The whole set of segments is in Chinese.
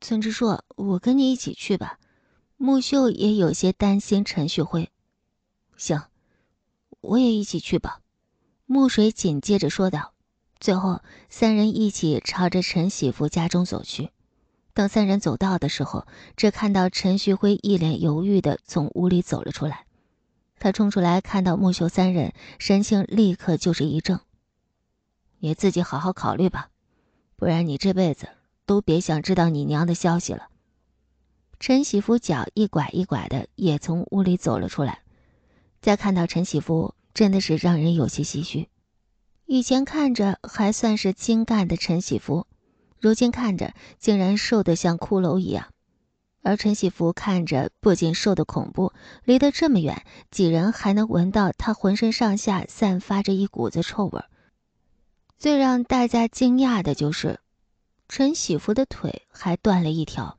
村支书，我跟你一起去吧。木秀也有些担心陈旭辉。行，我也一起去吧。木水紧接着说道。最后，三人一起朝着陈喜福家中走去。等三人走到的时候，只看到陈旭辉一脸犹豫的从屋里走了出来。他冲出来，看到木秀三人，神情立刻就是一怔。你自己好好考虑吧，不然你这辈子……都别想知道你娘的消息了。陈喜福脚一拐一拐的也从屋里走了出来，再看到陈喜福，真的是让人有些唏嘘。以前看着还算是精干的陈喜福，如今看着竟然瘦得像骷髅一样。而陈喜福看着不仅瘦得恐怖，离得这么远，几人还能闻到他浑身上下散发着一股子臭味。最让大家惊讶的就是。陈喜福的腿还断了一条，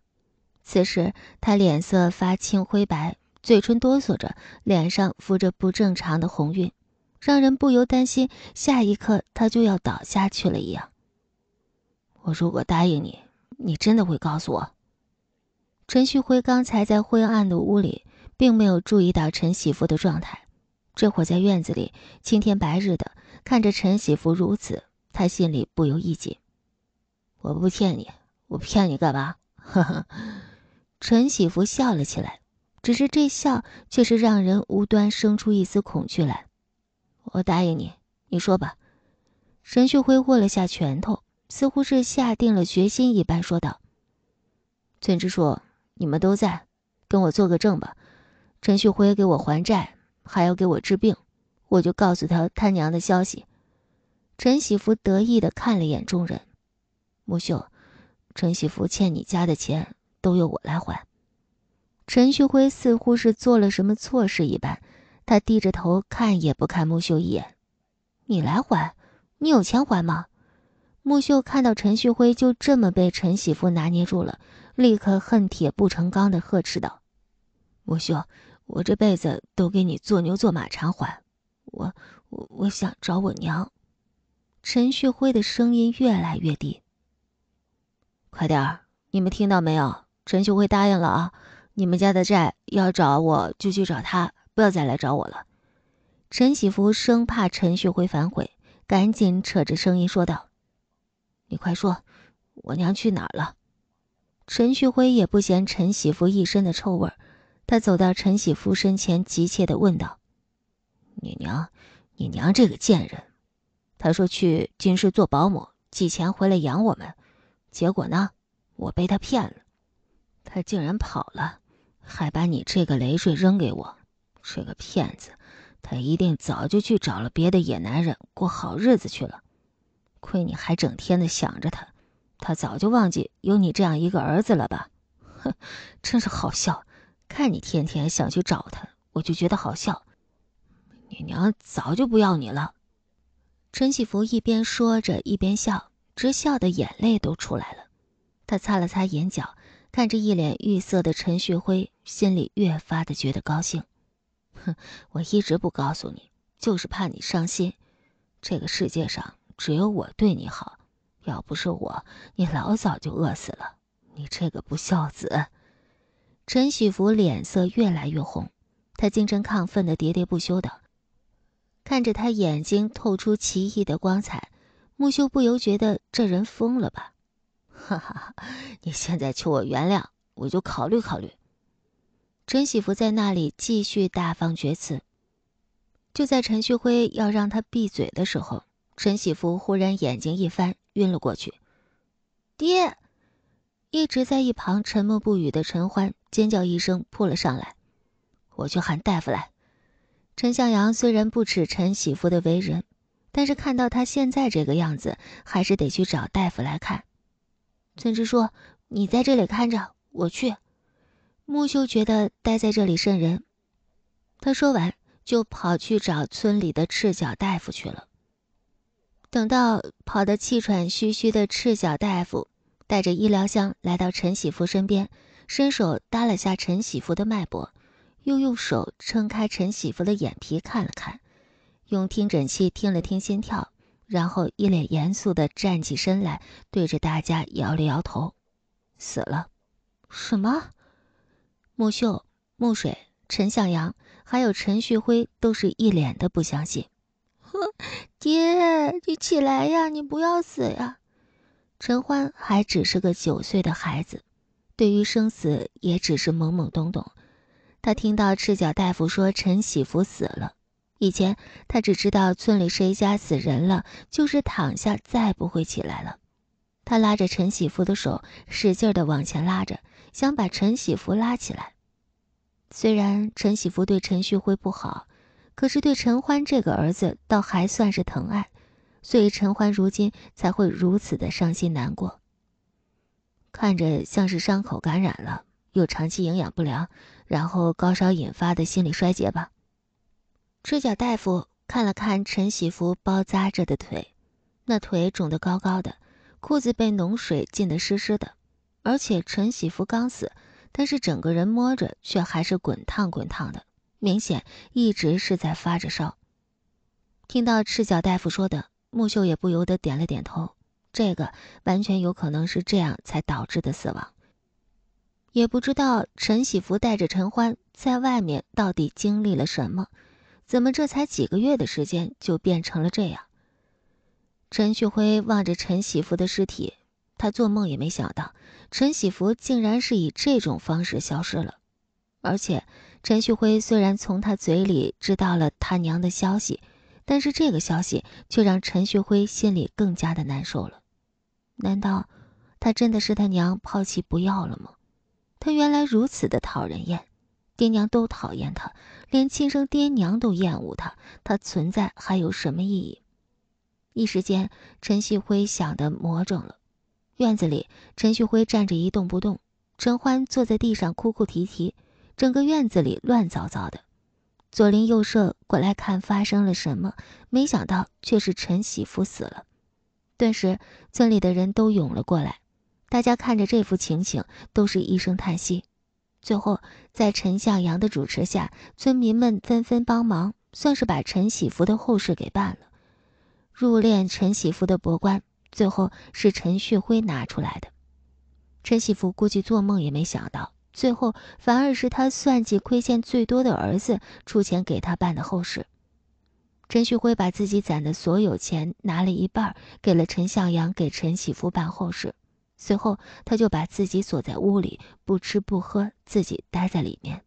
此时他脸色发青灰白，嘴唇哆嗦着，脸上浮着不正常的红晕，让人不由担心下一刻他就要倒下去了一样。我如果答应你，你真的会告诉我？陈旭辉刚才在昏暗的屋里，并没有注意到陈喜福的状态，这会儿在院子里，青天白日的看着陈喜福如此，他心里不由一紧。我不骗你，我骗你干嘛？呵呵。陈喜福笑了起来，只是这笑却是让人无端生出一丝恐惧来。我答应你，你说吧。陈旭辉握了下拳头，似乎是下定了决心一般说道：“村支书，你们都在，跟我做个证吧。陈旭辉给我还债，还要给我治病，我就告诉他他娘的消息。”陈喜福得意地看了眼众人。木秀，陈喜福欠你家的钱都由我来还。陈旭辉似乎是做了什么错事一般，他低着头看也不看木秀一眼。你来还？你有钱还吗？木秀看到陈旭辉就这么被陈喜福拿捏住了，立刻恨铁不成钢的呵斥道：“木秀，我这辈子都给你做牛做马偿还。我……我……我想找我娘。”陈旭辉的声音越来越低。快点儿！你们听到没有？陈旭辉答应了啊！你们家的债要找我就去找他，不要再来找我了。陈喜福生怕陈旭辉反悔，赶紧扯着声音说道：“你快说，我娘去哪儿了？”陈旭辉也不嫌陈喜福一身的臭味儿，他走到陈喜福身前，急切地问道：“你娘？你娘这个贱人，她说去京师做保姆，寄钱回来养我们。”结果呢，我被他骗了，他竟然跑了，还把你这个累赘扔给我。这个骗子，他一定早就去找了别的野男人过好日子去了。亏你还整天的想着他，他早就忘记有你这样一个儿子了吧？哼，真是好笑，看你天天想去找他，我就觉得好笑。你娘早就不要你了。陈喜福一边说着，一边笑。直笑的眼泪都出来了，他擦了擦眼角，看着一脸欲色的陈旭辉，心里越发的觉得高兴。哼，我一直不告诉你，就是怕你伤心。这个世界上只有我对你好，要不是我，你老早就饿死了。你这个不孝子！陈喜福脸色越来越红，他精神亢奋的喋喋不休的，看着他眼睛透出奇异的光彩。木秀不由觉得这人疯了吧，哈哈哈！你现在求我原谅，我就考虑考虑。陈喜福在那里继续大放厥词。就在陈旭辉要让他闭嘴的时候，陈喜福忽然眼睛一翻，晕了过去。爹！一直在一旁沉默不语的陈欢尖叫一声，扑了上来。我去喊大夫来。陈向阳虽然不耻陈喜福的为人。但是看到他现在这个样子，还是得去找大夫来看。村支书，你在这里看着，我去。木秀觉得待在这里瘆人，他说完就跑去找村里的赤脚大夫去了。等到跑得气喘吁吁的赤脚大夫带着医疗箱来到陈喜福身边，伸手搭了下陈喜福的脉搏，又用手撑开陈喜福的眼皮看了看。用听诊器听了听心跳，然后一脸严肃地站起身来，对着大家摇了摇头：“死了。”什么？穆秀、穆水、陈向阳，还有陈旭辉，都是一脸的不相信。“爹，你起来呀！你不要死呀！”陈欢还只是个九岁的孩子，对于生死也只是懵懵懂懂。他听到赤脚大夫说陈喜福死了。以前他只知道村里谁家死人了，就是躺下再不会起来了。他拉着陈喜福的手，使劲的往前拉着，想把陈喜福拉起来。虽然陈喜福对陈旭辉不好，可是对陈欢这个儿子倒还算是疼爱，所以陈欢如今才会如此的伤心难过。看着像是伤口感染了，又长期营养不良，然后高烧引发的心理衰竭吧。赤脚大夫看了看陈喜福包扎着的腿，那腿肿得高高的，裤子被脓水浸得湿湿的。而且陈喜福刚死，但是整个人摸着却还是滚烫滚烫的，明显一直是在发着烧。听到赤脚大夫说的，木秀也不由得点了点头。这个完全有可能是这样才导致的死亡。也不知道陈喜福带着陈欢在外面到底经历了什么。怎么这才几个月的时间就变成了这样？陈旭辉望着陈喜福的尸体，他做梦也没想到，陈喜福竟然是以这种方式消失了。而且，陈旭辉虽然从他嘴里知道了他娘的消息，但是这个消息却让陈旭辉心里更加的难受了。难道他真的是他娘抛弃不要了吗？他原来如此的讨人厌，爹娘都讨厌他。连亲生爹娘都厌恶他，他存在还有什么意义？一时间，陈旭辉想的魔怔了。院子里，陈旭辉站着一动不动，陈欢坐在地上哭哭啼啼，整个院子里乱糟糟的。左邻右舍过来看发生了什么，没想到却是陈喜福死了。顿时，村里的人都涌了过来，大家看着这幅情景，都是一声叹息。最后，在陈向阳的主持下，村民们纷纷帮忙，算是把陈喜福的后事给办了。入殓陈喜福的博棺，最后是陈旭辉拿出来的。陈喜福估计做梦也没想到，最后反而是他算计亏欠最多的儿子出钱给他办的后事。陈旭辉把自己攒的所有钱拿了一半，给了陈向阳给陈喜福办后事。随后，他就把自己锁在屋里，不吃不喝，自己待在里面。